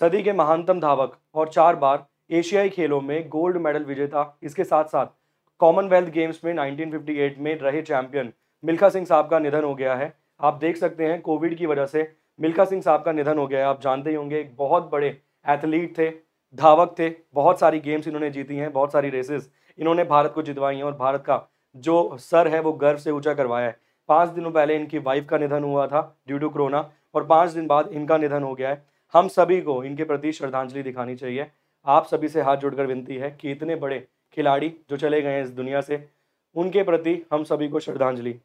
सदी के महानतम धावक और चार बार एशियाई खेलों में गोल्ड मेडल विजेता इसके साथ साथ कॉमनवेल्थ गेम्स में 1958 में रहे चैंपियन मिल्खा सिंह साहब का निधन हो गया है आप देख सकते हैं कोविड की वजह से मिल्खा सिंह साहब का निधन हो गया है आप जानते ही होंगे एक बहुत बड़े एथलीट थे धावक थे बहुत सारी गेम्स इन्होंने जीती हैं बहुत सारी रेसेस इन्होंने भारत को जितवाई हैं और भारत का जो सर है वो गर्व से ऊंचा करवाया है पाँच दिनों पहले इनकी वाइफ का निधन हुआ था ड्यू टू कोरोना और पाँच दिन बाद इनका निधन हो गया है हम सभी को इनके प्रति श्रद्धांजलि दिखानी चाहिए आप सभी से हाथ जोड़कर विनती है कि इतने बड़े खिलाड़ी जो चले गए हैं इस दुनिया से उनके प्रति हम सभी को श्रद्धांजलि